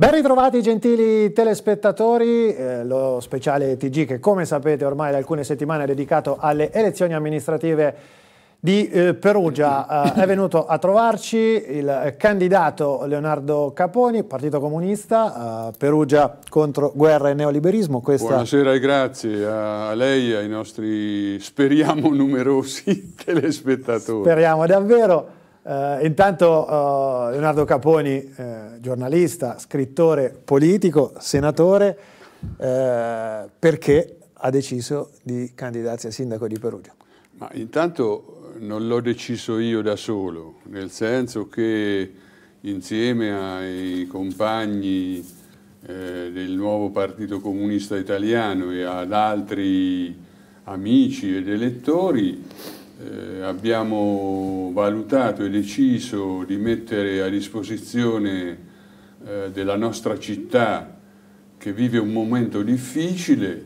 Ben ritrovati gentili telespettatori, eh, lo speciale TG che come sapete ormai da alcune settimane è dedicato alle elezioni amministrative di eh, Perugia. Eh, è venuto a trovarci il candidato Leonardo Caponi, Partito Comunista, Perugia contro guerra e neoliberismo. Questa... Buonasera e grazie a lei e ai nostri speriamo numerosi telespettatori. Speriamo davvero. Uh, intanto uh, Leonardo Caponi, eh, giornalista, scrittore, politico, senatore, eh, perché ha deciso di candidarsi a sindaco di Perugia? Ma intanto eh, non l'ho deciso io da solo, nel senso che insieme ai compagni eh, del nuovo Partito Comunista Italiano e ad altri amici ed elettori eh, abbiamo valutato e deciso di mettere a disposizione eh, della nostra città che vive un momento difficile,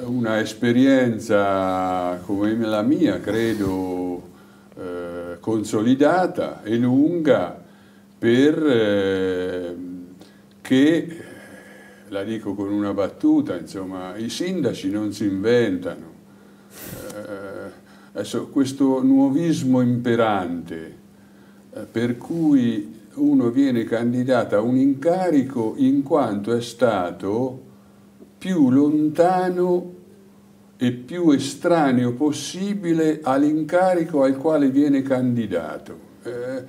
eh, una esperienza come la mia, credo, eh, consolidata e lunga per eh, che, la dico con una battuta, insomma, i sindaci non si inventano, Adesso, questo nuovismo imperante eh, per cui uno viene candidato a un incarico in quanto è stato più lontano e più estraneo possibile all'incarico al quale viene candidato. Eh,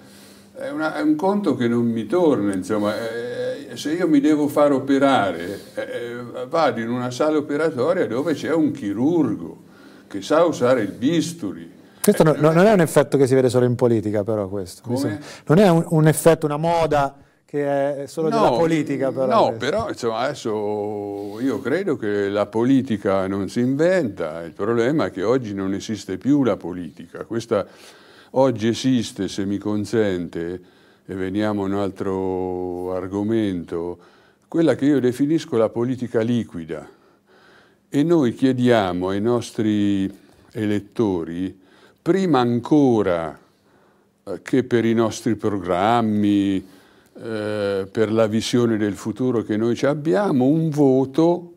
è, una, è, un conto che non mi torna, insomma, eh, se io mi devo far operare, eh, eh vado in una sala operatoria dove c'è un chirurgo, che sa usare il bisturi. Questo no, eh, eh, non è un effetto che si vede solo in politica, però questo. Come? Non è un, un, effetto, una moda che è solo no, della politica, però. No, questo. però insomma, adesso io credo che la politica non si inventa, il problema è che oggi non esiste più la politica. Questa oggi esiste, se mi consente, e veniamo a un altro argomento, quella che io definisco la politica liquida e noi chiediamo ai nostri elettori, prima ancora eh, che per i nostri programmi, eh, per la visione del futuro che noi abbiamo, un voto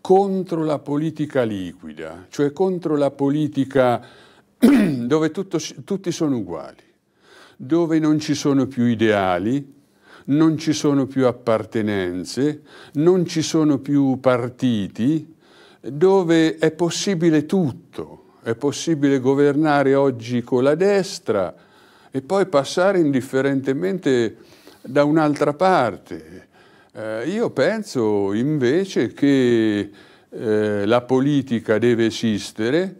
contro la politica liquida, cioè contro la politica dove tutto, tutti sono uguali, dove non ci sono più ideali, non ci sono più appartenenze, non ci sono più partiti, dove è possibile tutto, è possibile governare oggi con la destra e poi passare indifferentemente da un'altra parte. Eh, io penso invece che eh, la politica deve esistere,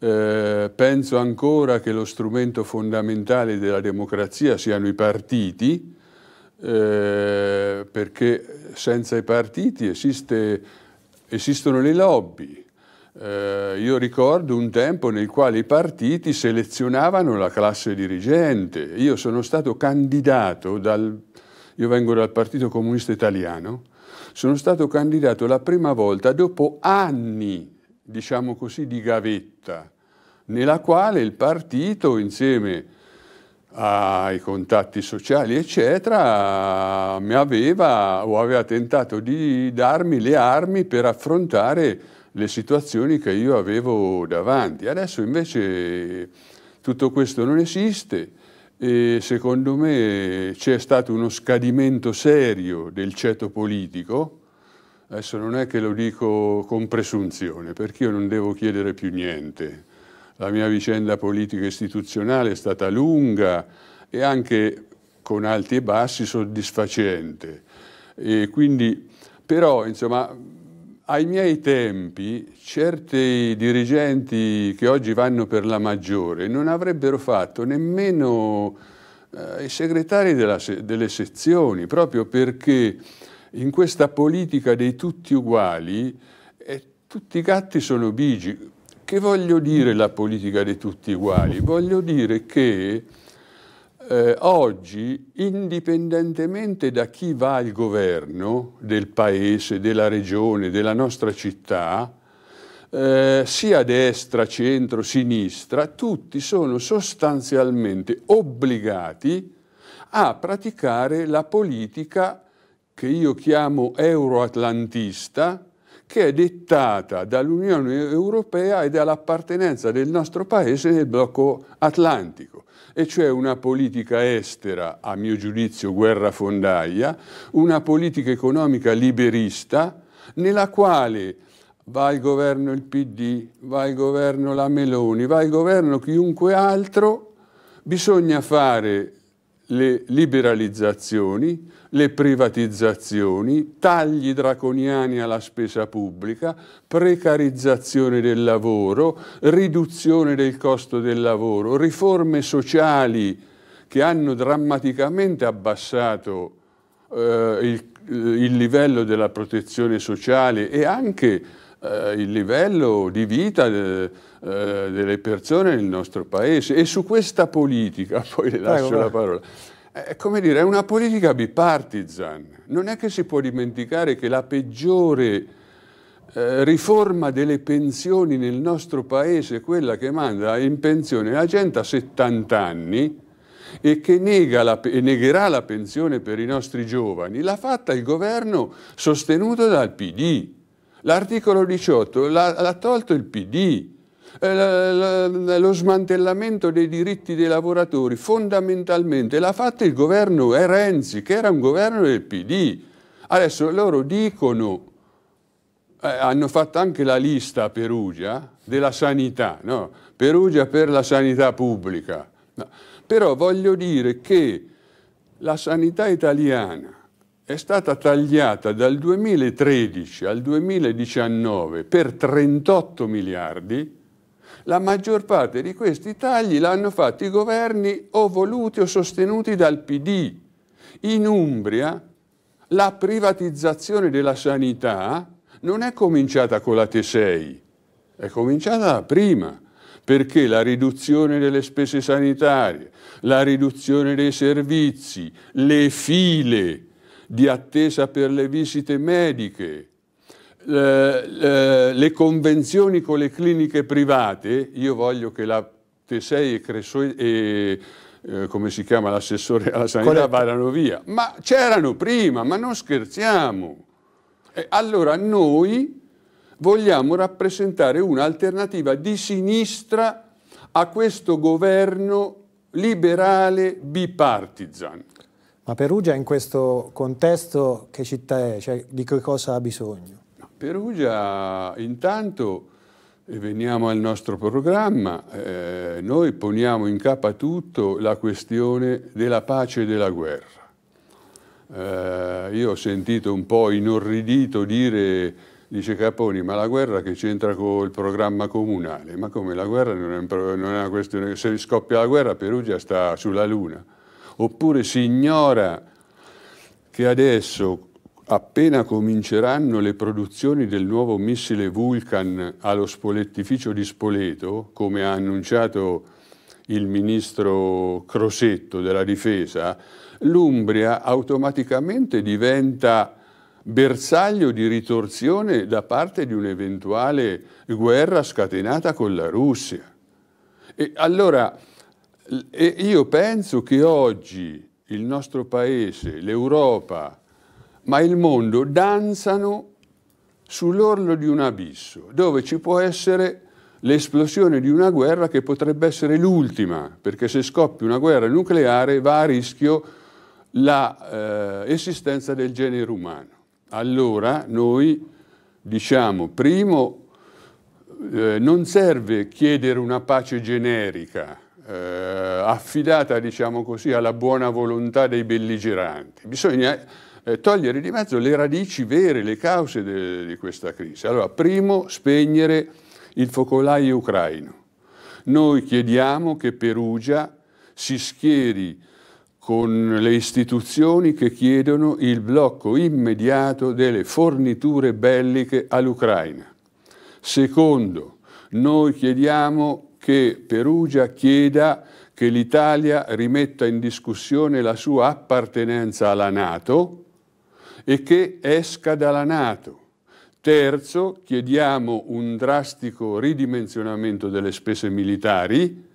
eh, penso ancora che lo strumento fondamentale della democrazia siano i partiti, eh, perché senza i partiti esiste esistono le lobby. Eh, io ricordo un tempo nel quale i partiti selezionavano la classe dirigente. Io sono stato candidato dal... Io vengo dal Partito Comunista Italiano. Sono stato candidato la prima volta dopo anni, diciamo così, di gavetta, nella quale il partito insieme ai contatti sociali, eccetera, mi aveva o aveva tentato di darmi le armi per affrontare le situazioni che io avevo davanti. Adesso invece tutto questo non esiste e secondo me c'è stato uno scadimento serio del ceto politico. Adesso non è che lo dico con presunzione, perché io non devo chiedere più niente. La mia vicenda politica istituzionale è stata lunga e anche con alti e bassi soddisfacente. E quindi, però, insomma, ai miei tempi certi dirigenti che oggi vanno per la maggiore non avrebbero fatto nemmeno eh, i segretari della, delle sezioni, proprio perché in questa politica dei tutti uguali eh, tutti i gatti sono bigi, che voglio dire la politica di tutti uguali? Voglio dire che eh, oggi, indipendentemente da chi va al governo del paese, della regione, della nostra città, eh, sia destra, centro, sinistra, tutti sono sostanzialmente obbligati a praticare la politica che io chiamo euroatlantista, che è dettata dall'Unione Europea e dall'appartenenza del nostro Paese nel blocco atlantico e cioè una politica estera, a mio giudizio guerra fondaia, una politica economica liberista, nella quale va al governo il PD, va al governo la Meloni, va al governo chiunque altro, bisogna fare le liberalizzazioni, le privatizzazioni, tagli draconiani alla spesa pubblica, precarizzazione del lavoro, riduzione del costo del lavoro, riforme sociali che hanno drammaticamente abbassato eh, il, il livello della protezione sociale e anche eh, il livello di vita de, eh, eh, delle persone nel nostro paese e su questa politica, poi le lascio Prego, la parola, eh, è, come dire, è una politica bipartisan, non è che si può dimenticare che la peggiore eh, riforma delle pensioni nel nostro paese quella che manda in pensione la gente a 70 anni, e che nega la, e negherà la pensione per i nostri giovani, l'ha fatta il governo sostenuto dal PD. L'articolo 18 l'ha, tolto il PD. Eh, lo smantellamento dei diritti dei lavoratori fondamentalmente l'ha fatto il governo Renzi, che era un governo del PD. Adesso loro dicono, eh, hanno fatto anche la lista a Perugia eh, della sanità, no? Perugia per la sanità pubblica. No. Però voglio dire che la sanità italiana è stata tagliata dal 2013 al 2019 per 38 miliardi, la maggior parte di questi tagli l'hanno fatti i governi o voluti o sostenuti dal PD. In Umbria la privatizzazione della sanità non è cominciata con la T6, è cominciata prima, perché la riduzione delle spese sanitarie, la riduzione dei servizi, le file di attesa per le visite mediche, le, le convenzioni con le cliniche private, io voglio che la Tesei e, e eh, come si chiama l'assessore alla sanità vadano via, ma c'erano prima, ma non scherziamo. E allora noi vogliamo rappresentare un'alternativa di sinistra a questo governo liberale bipartisan. Ma Perugia in questo contesto che città è? Cioè, di che cosa ha bisogno? Perugia intanto, e eh, veniamo al nostro programma, eh, noi poniamo in capo a tutto la questione della pace e della guerra. Eh, io ho sentito un po' inorridito dire, dice Caponi, ma la guerra che c'entra con il programma comunale? Ma come la guerra non è, non è una questione, se scoppia la guerra Perugia sta sulla luna oppure si ignora che adesso, appena cominceranno le produzioni del nuovo missile Vulcan allo spolettificio di Spoleto, come ha annunciato il ministro Crosetto della Difesa, l'Umbria automaticamente diventa bersaglio di ritorsione da parte di un'eventuale guerra scatenata con la Russia. E allora e io penso che oggi il nostro paese, l'Europa, ma il mondo danzano sull'orlo di un abisso, dove ci può essere l'esplosione di una guerra che potrebbe essere l'ultima, perché se scoppia una guerra nucleare va a rischio l'esistenza eh, del genere umano. Allora noi diciamo, primo, eh, non serve chiedere una pace generica, eh, affidata, diciamo così, alla buona volontà dei belligeranti. Bisogna eh, togliere di mezzo le radici vere, le cause de, di questa crisi. Allora, primo, spegnere il focolaio ucraino. Noi chiediamo che Perugia si schieri con le istituzioni che chiedono il blocco immediato delle forniture belliche all'Ucraina. Secondo, noi chiediamo che Perugia chieda che l'Italia rimetta in discussione la sua appartenenza alla Nato e che esca dalla Nato. Terzo, chiediamo un drastico ridimensionamento delle spese militari.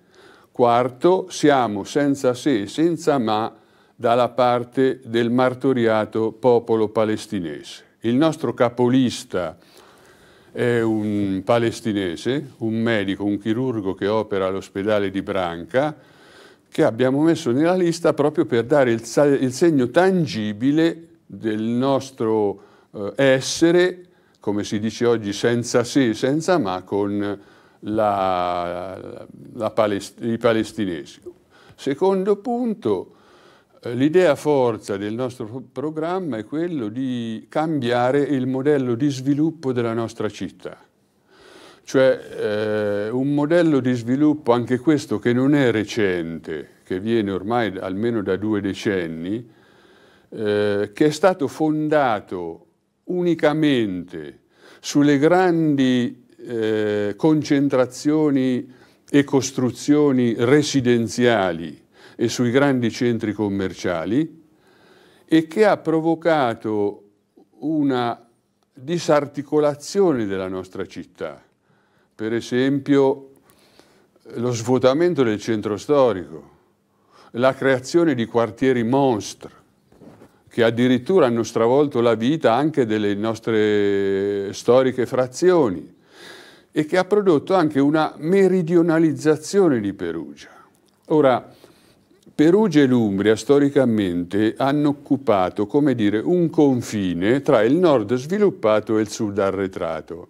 Quarto, siamo senza se e senza ma dalla parte del martoriato popolo palestinese. Il nostro capolista è un palestinese, un medico, un chirurgo che opera all'ospedale di Branca, che abbiamo messo nella lista proprio per dare il, il segno tangibile del nostro eh, essere, come si dice oggi, senza se, sì, senza ma, con la, la palest i palestinesi. Secondo punto, eh, l'idea forza del nostro programma è quello di cambiare il modello di sviluppo della nostra città. Cioè eh, un modello di sviluppo, anche questo che non è recente, che viene ormai almeno da due decenni, eh, che è stato fondato unicamente sulle grandi eh, concentrazioni e costruzioni residenziali e sui grandi centri commerciali e che ha provocato una disarticolazione della nostra città per esempio lo svuotamento del centro storico, la creazione di quartieri monstre che addirittura hanno stravolto la vita anche delle nostre storiche frazioni e che ha prodotto anche una meridionalizzazione di Perugia. Ora, Perugia e l'Umbria storicamente hanno occupato, come dire, un confine tra il nord sviluppato e il sud arretrato.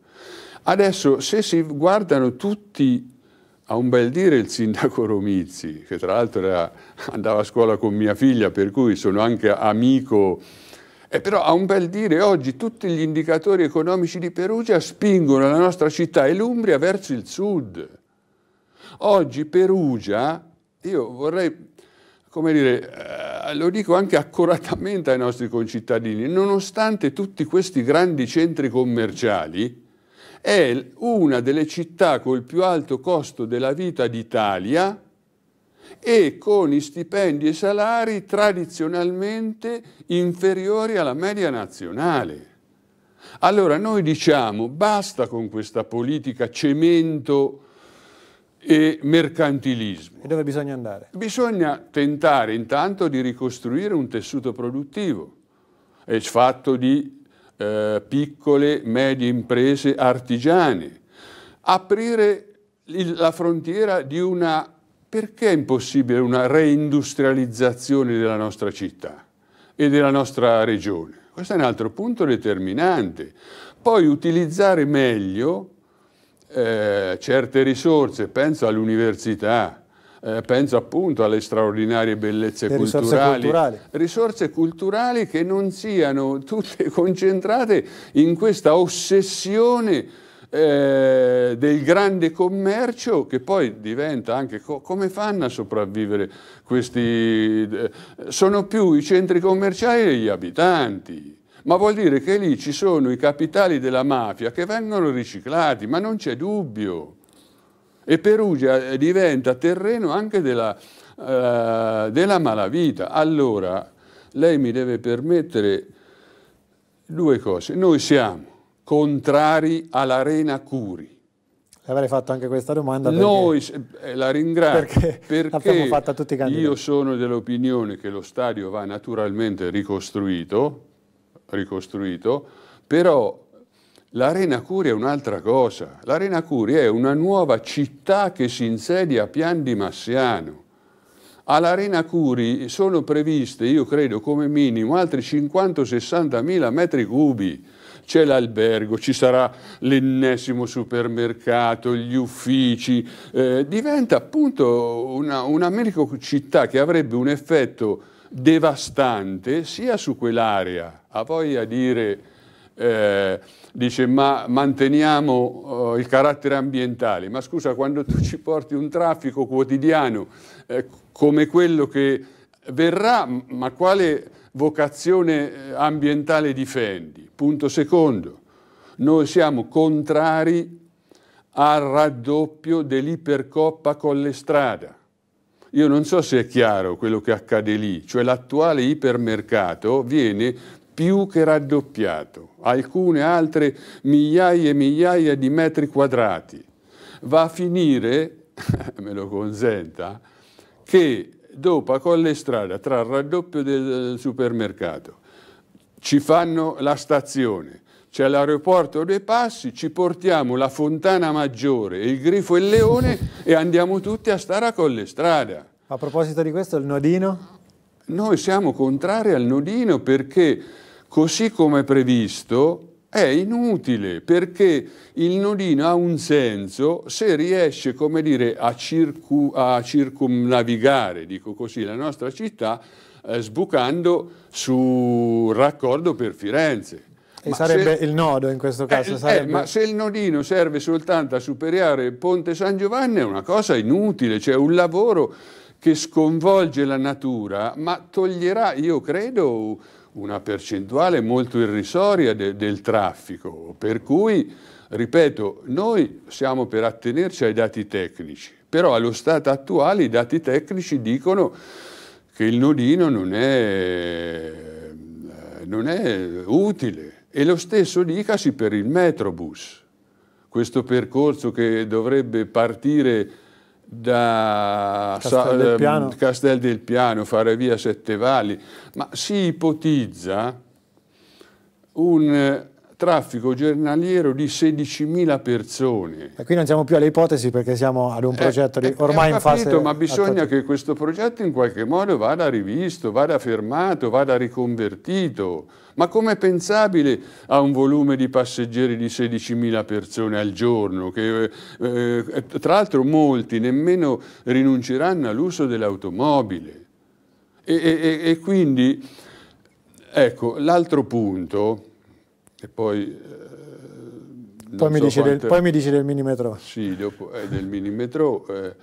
Adesso se si guardano tutti a un bel dire il sindaco Romizzi, che tra l'altro andava a scuola con mia figlia, per cui sono anche amico, e eh, però a un bel dire oggi tutti gli indicatori economici di Perugia spingono la nostra città e l'Umbria verso il sud. Oggi Perugia, io vorrei, come dire, eh, lo dico anche accuratamente ai nostri concittadini, nonostante tutti questi grandi centri commerciali, è una delle città col più alto costo della vita d'Italia e con i stipendi e salari tradizionalmente inferiori alla media nazionale. Allora noi diciamo basta con questa politica cemento e mercantilismo. E dove bisogna andare? Bisogna tentare intanto di ricostruire un tessuto produttivo, è fatto di eh, piccole, medie imprese artigiane, aprire la frontiera di una, perché è impossibile, una reindustrializzazione della nostra città e della nostra regione. Questo è un altro punto determinante. Poi utilizzare meglio eh, certe risorse, penso all'università, eh, penso appunto alle straordinarie bellezze culturali, risorse culturali, risorse culturali che non siano tutte concentrate in questa ossessione eh, del grande commercio che poi diventa anche co come fanno a sopravvivere questi eh, sono più i centri commerciali degli abitanti ma vuol dire che lì ci sono i capitali della mafia che vengono riciclati ma non c'è dubbio e Perugia eh, diventa terreno anche della, eh, della malavita. Allora, lei mi deve permettere due cose. Noi siamo contrari all'Arena Curi. Le avrei fatto anche questa domanda. Perché, Noi, eh, la ringrazio, perché, perché fatta tutti i io sono dell'opinione che lo stadio va naturalmente ricostruito, ricostruito però L'Arena Curia è un'altra cosa. L'Arena Curia è una nuova città che si insedia a Pian di Massiano. All'Arena Curi sono previste, io credo, come minimo altri 50-60 mila metri cubi. C'è l'albergo, ci sarà l'ennesimo supermercato, gli uffici. Eh, diventa appunto una, una città che avrebbe un effetto devastante sia su quell'area, a a dire eh, dice ma manteniamo eh, il carattere ambientale, ma scusa quando tu ci porti un traffico quotidiano eh, come quello che verrà, ma quale vocazione eh, ambientale difendi? Punto secondo, noi siamo contrari al raddoppio dell'ipercoppa con le strade. Io non so se è chiaro quello che accade lì, cioè l'attuale ipermercato viene più che raddoppiato, alcune altre migliaia e migliaia di metri quadrati. Va a finire, me lo consenta, che dopo con le strade, tra il raddoppio del supermercato, ci fanno la stazione, c'è l'aeroporto dei Passi, ci portiamo la Fontana Maggiore, il Grifo e il Leone e andiamo tutti a stare a Colle Strada. A proposito di questo, il nodino? Noi siamo contrari al nodino perché così come previsto, è inutile perché il nodino ha un senso se riesce, come dire, a, circu a circumnavigare, dico così, la nostra città eh, sbucando sul raccordo per Firenze. E ma sarebbe se, il nodo in questo eh, caso. Eh, eh, ma se il nodino serve soltanto a superare il Ponte San Giovanni è una cosa inutile, cioè un lavoro che sconvolge la natura, ma toglierà, io credo, una percentuale molto irrisoria de, del traffico, per cui, ripeto, noi siamo per attenerci ai dati tecnici, però allo stato attuale i dati tecnici dicono che il nodino non è, eh, non è utile e lo stesso dicasi per il metrobus, questo percorso che dovrebbe partire da Castel del, ehm, Piano. Castel del Piano, fare via Sette Valli, ma si ipotizza un eh, traffico giornaliero di 16.000 persone. E qui non siamo più alle ipotesi perché siamo ad un eh, progetto di, eh, eh, ormai capito, in fase... Ma bisogna che questo progetto in qualche modo vada rivisto, vada fermato, vada riconvertito. Ma com'è pensabile a un volume di passeggeri di 16.000 persone al giorno? Che, eh, tra l'altro molti nemmeno rinunceranno all'uso dell'automobile. E, e, e quindi, ecco, l'altro punto che poi... Eh, poi, mi so dici quante... del, poi, mi dici del, minimetro. Sì, dopo, eh, del minimetro, eh,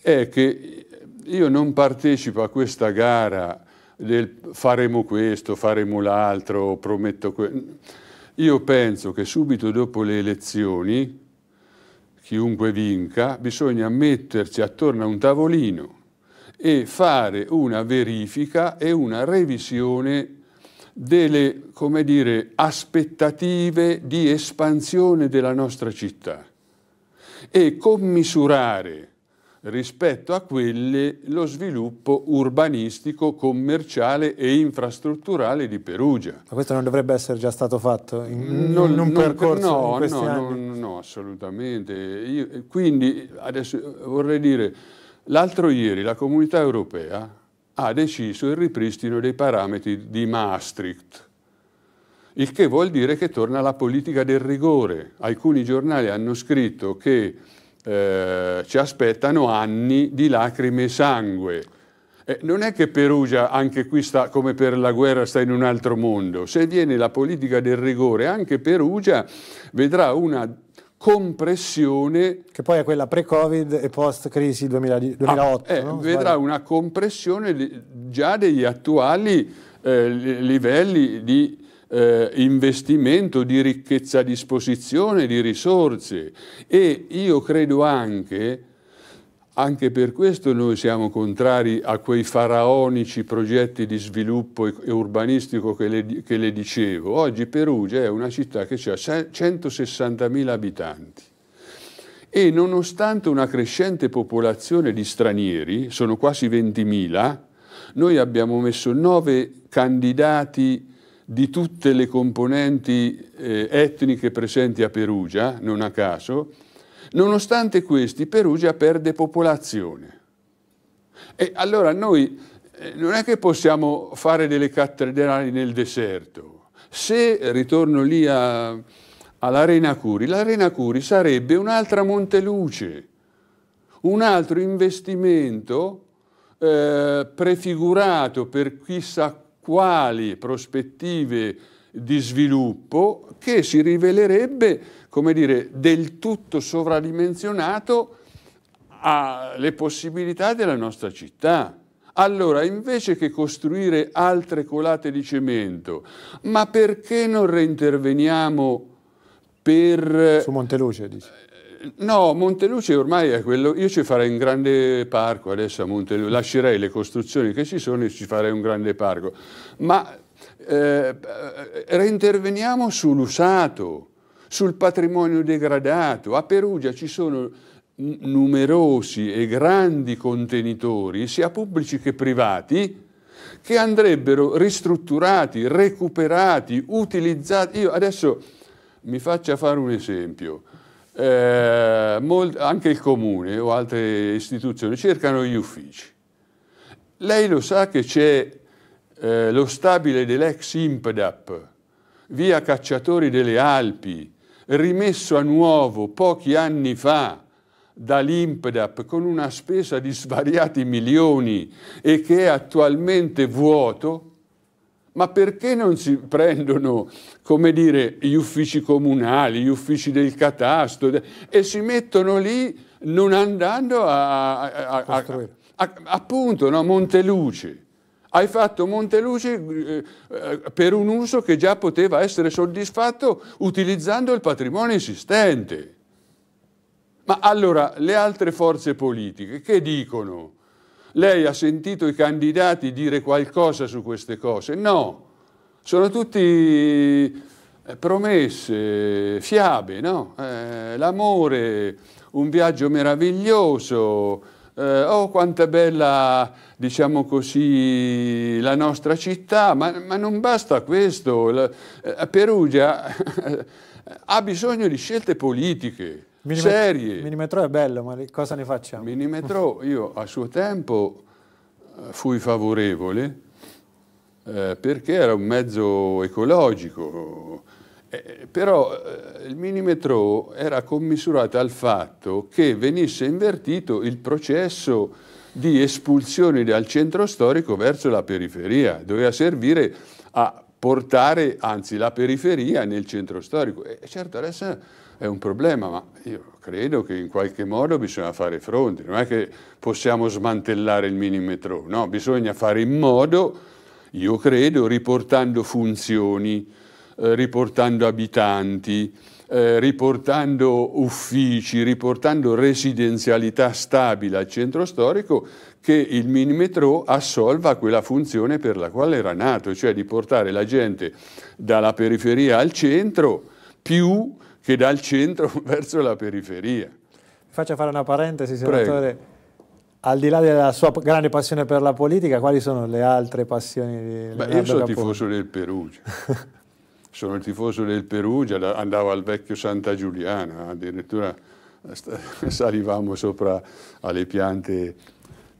è che io non partecipo a questa gara del faremo questo, faremo l'altro, prometto questo. Io penso che subito dopo le elezioni, chiunque vinca, bisogna metterci attorno a un tavolino e fare una verifica e una revisione delle, come dire, aspettative di espansione della nostra città e commisurare rispetto a quelle lo sviluppo urbanistico, commerciale e infrastrutturale di Perugia. Ma questo non dovrebbe essere già stato fatto in, non, mm, in un non, percorso no, in questi no, anni? No, no, assolutamente. Io, quindi adesso vorrei dire, l'altro ieri la comunità europea ha deciso il ripristino dei parametri di Maastricht, il che vuol dire che torna la politica del rigore. Alcuni giornali hanno scritto che eh, ci aspettano anni di lacrime e sangue. Eh, non è che Perugia anche qui sta, come per la guerra, sta in un altro mondo. Se viene la politica del rigore, anche Perugia vedrà una compressione. Che poi è quella pre-Covid e post-crisi 2008. Ah, eh, no? Vedrà una compressione già degli attuali eh, livelli di eh, investimento, di ricchezza a disposizione, di risorse. E io credo anche anche per questo noi siamo contrari a quei faraonici progetti di sviluppo e urbanistico che le, che le dicevo. Oggi Perugia è una città che ha 160.000 abitanti e nonostante una crescente popolazione di stranieri, sono quasi 20.000, noi abbiamo messo nove candidati di tutte le componenti eh, etniche presenti a Perugia, non a caso, Nonostante questi, Perugia perde popolazione. E allora noi eh, non è che possiamo fare delle cattedrali nel deserto. Se ritorno lì a, all'Arena Curi, l'Arena Curi sarebbe un'altra Monteluce, un altro investimento eh, prefigurato per chissà quali prospettive di sviluppo che si rivelerebbe, come dire, del tutto sovradimensionato alle possibilità della nostra città. Allora, invece che costruire altre colate di cemento, ma perché non reinterveniamo per... Su Monteluce, dice. Eh, no, Monteluce ormai è quello, io ci farei un grande parco adesso a Monteluce, lascerei le costruzioni che ci sono e ci farei un grande parco, ma eh, eh, reinterveniamo sull'usato, sul patrimonio degradato. A Perugia ci sono numerosi e grandi contenitori, sia pubblici che privati, che andrebbero ristrutturati, recuperati, utilizzati. Io adesso mi faccia fare un esempio. Eh, anche il comune o altre istituzioni cercano gli uffici. Lei lo sa che c'è eh, lo stabile dell'ex Impedap, via Cacciatori delle Alpi, rimesso a nuovo pochi anni fa dall'Impedap con una spesa di svariati milioni e che è attualmente vuoto, ma perché non si prendono, come dire, gli uffici comunali, gli uffici del catasto e si mettono lì non andando a, a, a, a appunto, no, Monteluce? Hai fatto Monteluci eh, eh, per un uso che già poteva essere soddisfatto utilizzando il patrimonio esistente. Ma allora le altre forze politiche che dicono? Lei ha sentito i candidati dire qualcosa su queste cose? No, sono tutti eh, promesse, fiabe, no? eh, l'amore, un viaggio meraviglioso, eh, oh quanto è bella, diciamo così, la nostra città, ma, ma non basta questo. La, eh, Perugia ha bisogno di scelte politiche, Minimet serie. Minimetro è bello, ma cosa ne facciamo? Minimetro, io a suo tempo eh, fui favorevole eh, perché era un mezzo ecologico, eh, però eh, il millimetro era commisurato al fatto che venisse invertito il processo di espulsione dal centro storico verso la periferia, doveva servire a portare anzi la periferia nel centro storico. E certo adesso è un problema, ma io credo che in qualche modo bisogna fare fronte, non è che possiamo smantellare il millimetro, no, bisogna fare in modo, io credo, riportando funzioni, eh, riportando abitanti, eh, riportando uffici, riportando residenzialità stabile al centro storico, che il mini metro assolva quella funzione per la quale era nato, cioè di portare la gente dalla periferia al centro più che dal centro verso la periferia. faccio fare una parentesi, senatore. al di là della sua grande passione per la politica, quali sono le altre passioni di Leonardo Beh, Io sono Capone? tifoso del Perugia. sono il tifoso del Perugia, andavo al vecchio Santa Giuliana, addirittura salivamo sopra alle piante,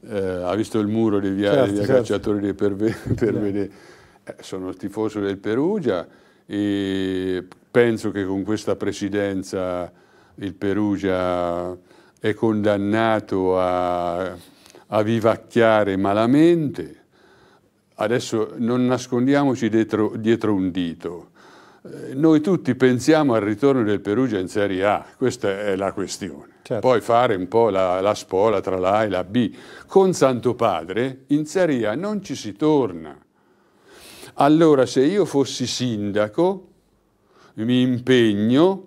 eh, ha visto il muro dei viali certo, dei certo. cacciatori per, per Eh, sono il tifoso del Perugia e penso che con questa presidenza il Perugia è condannato a, a vivacchiare malamente. Adesso non nascondiamoci dietro, dietro un dito eh, noi tutti pensiamo al ritorno del Perugia in Serie A, questa è la questione. Certo. Poi fare un po' la, la spola tra la A e la B. Con Santo Padre in Serie A non ci si torna. Allora se io fossi sindaco mi impegno,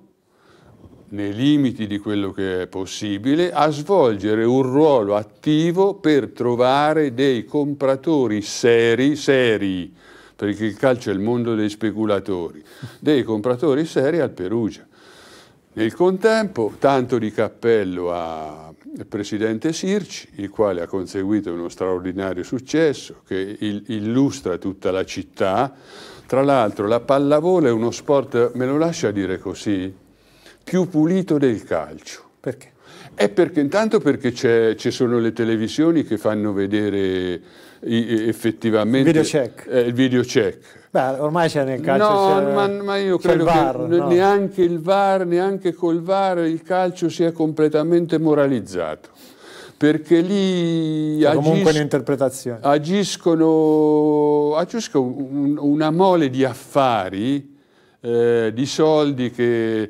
nei limiti di quello che è possibile, a svolgere un ruolo attivo per trovare dei compratori seri, seri perché il calcio è il mondo dei speculatori, dei compratori seri al Perugia. Nel contempo, tanto di cappello al presidente Sirci, il quale ha conseguito uno straordinario successo che illustra tutta la città. Tra l'altro, la pallavolo è uno sport, me lo lascia dire così, più pulito del calcio. Perché? È perché intanto perché ci sono le televisioni che fanno vedere effettivamente... Video check. Eh, il video check. Beh, ormai c'è nel calcio. No, ma, ma, io credo VAR, che no. neanche il VAR, neanche col VAR il calcio sia completamente moralizzato. Perché lì cioè, agis- agiscono, agiscono un, una mole di affari, eh, di soldi che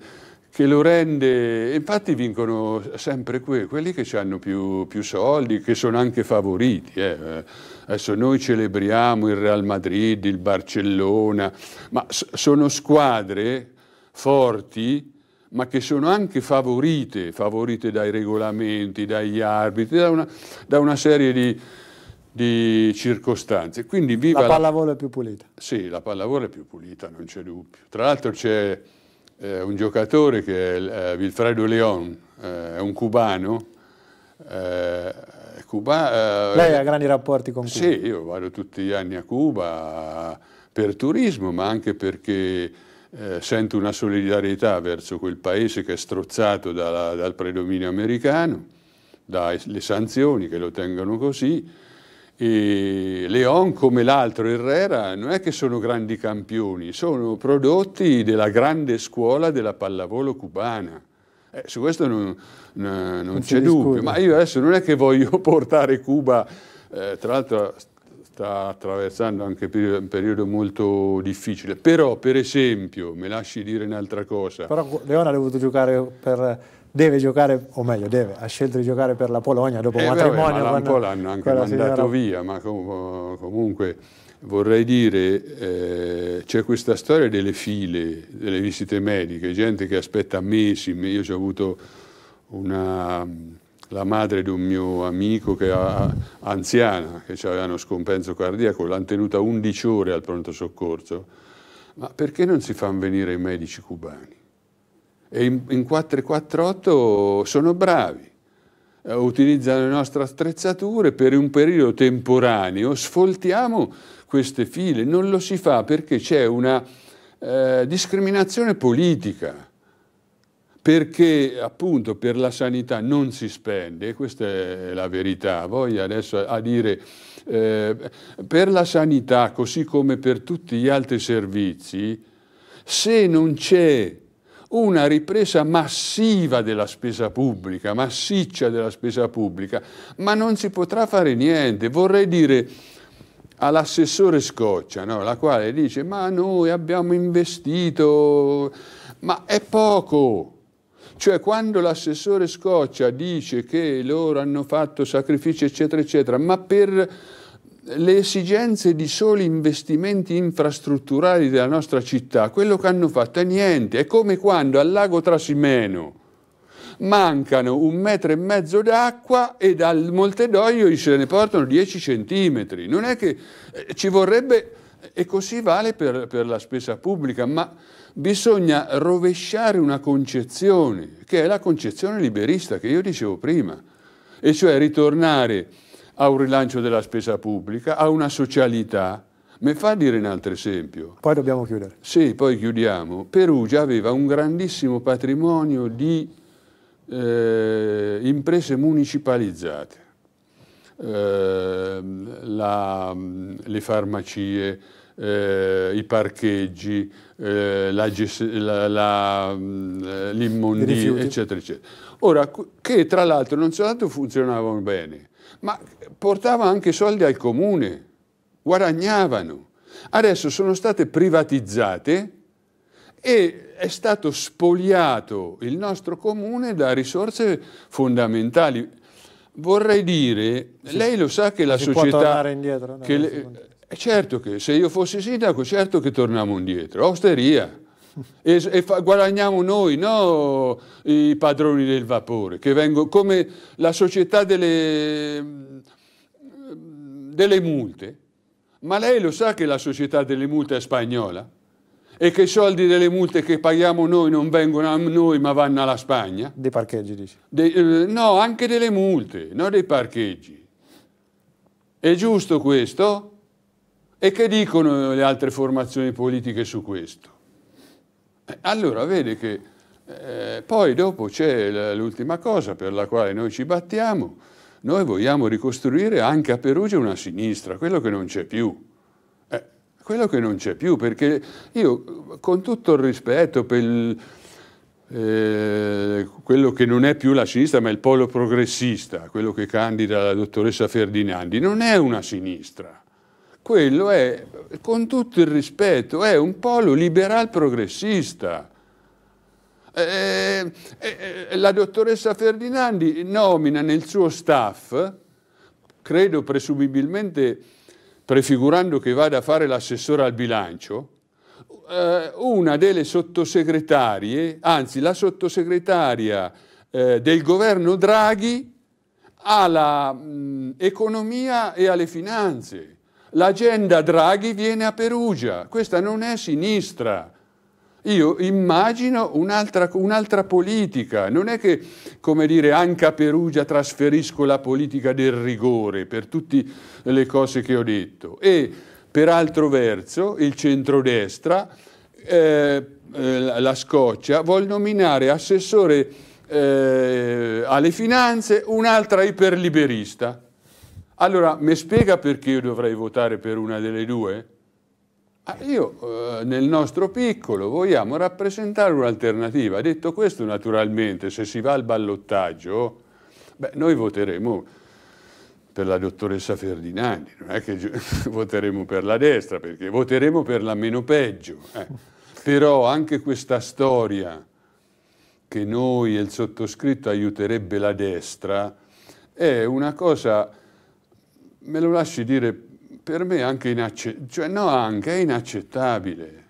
che lo rende, infatti vincono sempre que, quelli che hanno più, più, soldi, che sono anche favoriti. Eh. Adesso noi celebriamo il Real Madrid, il Barcellona, ma sono squadre forti, ma che sono anche favorite, favorite dai regolamenti, dagli arbitri, da una, da una serie di, di circostanze. Quindi viva la pallavolo la... è più pulita. Sì, la pallavolo è più pulita, non c'è dubbio. Tra l'altro c'è eh, un giocatore che è eh, Vilfredo Leon, eh, è un cubano. Eh, cuba, eh, Lei ha grandi rapporti con Cuba? Sì, io vado tutti gli anni a Cuba per turismo, ma anche perché sento una solidarietà verso quel paese che è strozzato dalla, dal predominio americano, dalle sanzioni che lo tengono così, e Leon come l'altro Herrera non è che sono grandi campioni, sono prodotti della grande scuola della pallavolo cubana. Eh, su questo non, non, non c'è dubbio, ma io adesso non è che voglio portare Cuba, eh, tra l'altro sta attraversando anche un periodo molto difficile, però per esempio, mi lasci dire un'altra cosa. Però Leon ha dovuto giocare per deve giocare, o meglio, deve, ha scelto di giocare per la Polonia dopo eh, matrimonio. Vabbè, ma l'hanno anche mandato signora... via, ma com comunque vorrei dire, eh, c'è questa storia delle file, delle visite mediche, gente che aspetta mesi, io ho avuto una, la madre di un mio amico che ha, anziana, che aveva uno scompenso cardiaco, l'hanno tenuta 11 ore al pronto soccorso, ma perché non si fanno venire i medici cubani? E in, in 448 sono bravi, eh, utilizzano le nostre attrezzature per un periodo temporaneo, sfoltiamo queste file, non lo si fa perché c'è una eh, discriminazione politica perché appunto per la sanità non si spende, questa è la verità, voglio adesso a dire eh, per la sanità così come per tutti gli altri servizi, se non c'è una ripresa massiva della spesa pubblica, massiccia della spesa pubblica, ma non si potrà fare niente. Vorrei dire all'assessore Scoccia, no? la quale dice ma noi abbiamo investito, ma è poco. Cioè quando l'assessore Scoccia dice che loro hanno fatto sacrifici eccetera eccetera, ma per le esigenze di soli investimenti infrastrutturali della nostra città, quello che hanno fatto è niente, è come quando al lago Trasimeno mancano un metro e mezzo d'acqua e dal Moltedoglio se ne portano 10 centimetri, non è che eh, ci vorrebbe, e così vale per, per la spesa pubblica, ma bisogna rovesciare una concezione, che è la concezione liberista che io dicevo prima, e cioè ritornare a un rilancio della spesa pubblica, a una socialità. Mi fa dire un altro esempio. Poi dobbiamo chiudere. Sì, poi chiudiamo. Perugia aveva un grandissimo patrimonio di eh, imprese municipalizzate, eh, la, le farmacie, eh, i parcheggi, eh, l'immondizia, eccetera, eccetera. Ora, che tra l'altro non soltanto funzionavano bene, ma portava anche soldi al comune, guadagnavano. Adesso sono state privatizzate e è stato spogliato il nostro comune da risorse fondamentali. Vorrei dire, sì. lei lo sa che la si società... Può tornare indietro? che le, eh, certo che se io fossi sindaco, certo che torniamo indietro. Osteria e, e fa, guadagniamo noi, no i padroni del vapore, che vengono come la società delle, mm, delle multe. Ma lei lo sa che la società delle multe è spagnola? e che i soldi delle multe che paghiamo noi non vengono a noi ma vanno alla Spagna. Dei parcheggi dici? De, eh, no, anche delle multe, non dei parcheggi. È giusto questo? E che dicono le altre formazioni politiche su questo? Allora vede che eh, poi dopo c'è l'ultima cosa per la quale noi ci battiamo, noi vogliamo ricostruire anche a Perugia una sinistra, quello che non c'è più. Eh, quello che non c'è più, perché io con tutto il rispetto per il, eh, quello che non è più la sinistra ma il polo progressista, quello che candida la dottoressa Ferdinandi, non è una sinistra quello è, con tutto il rispetto, è un polo liberal progressista. Eh eh, eh, eh, la dottoressa Ferdinandi nomina nel suo staff, credo presumibilmente prefigurando che vada a fare l'assessore al bilancio, eh, una delle sottosegretarie, anzi la sottosegretaria eh, del governo Draghi alla mh, mm, economia e alle finanze. L'agenda Draghi viene a Perugia, questa non è sinistra. Io immagino un'altra, un'altra politica, non è che, come dire, anche a Perugia trasferisco la politica del rigore per tutte le cose che ho detto. E per altro verso il centrodestra, eh, eh la Scoccia, vuol nominare assessore eh, alle finanze un'altra iperliberista. Allora, mi spiega perché io dovrei votare per una delle due? Ah, io, eh, nel nostro piccolo, vogliamo rappresentare un'alternativa. Detto questo, naturalmente, se si va al ballottaggio, beh, noi voteremo per la dottoressa Ferdinandi, non è che voteremo per la destra, perché voteremo per la meno peggio. Eh. Però anche questa storia che noi e il sottoscritto aiuterebbe la destra è una cosa me lo lasci dire, per me anche inaccettabile, cioè no anche, è inaccettabile.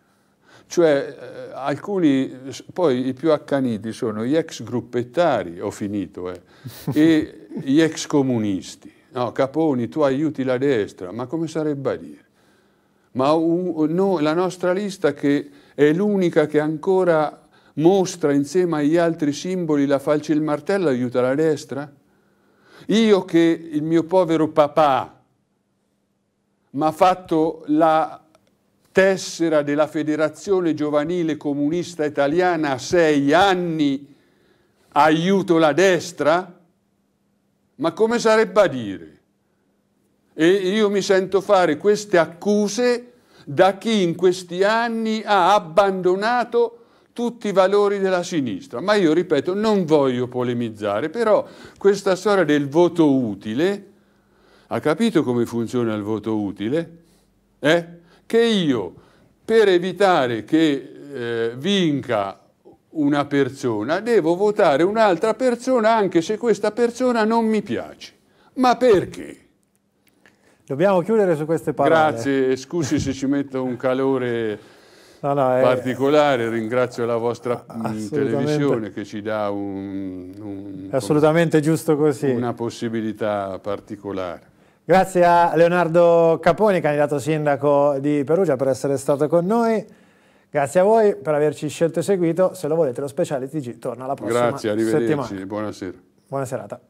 Cioè eh, alcuni, poi i più accaniti sono gli ex gruppettari, ho finito, eh, e gli ex comunisti. No, Caponi, tu aiuti la destra, ma come sarebbe a dire? Ma un, no, la nostra lista che è l'unica che ancora mostra insieme agli altri simboli la falce e il martello aiuta la destra? Io che il mio povero papà mi ha fatto la tessera della Federazione Giovanile Comunista Italiana a sei anni, aiuto la destra? Ma come sarebbe a dire? E io mi sento fare queste accuse da chi in questi anni ha abbandonato tutti i valori della sinistra. Ma io ripeto, non voglio polemizzare, però questa storia del voto utile, ha capito come funziona il voto utile? Eh? Che io, per evitare che eh, vinca una persona, devo votare un'altra persona anche se questa persona non mi piace. Ma perché? Dobbiamo chiudere su queste parole. Grazie, scusi se ci metto un calore no, no, è... particolare, ringrazio la vostra mm, televisione che ci dà un, un, assolutamente giusto così. una possibilità particolare. Grazie a Leonardo Caponi, candidato sindaco di Perugia, per essere stato con noi. Grazie a voi per averci scelto e seguito. Se lo volete lo speciale TG torna la prossima Grazie, arrivederci, buonasera. Buona serata.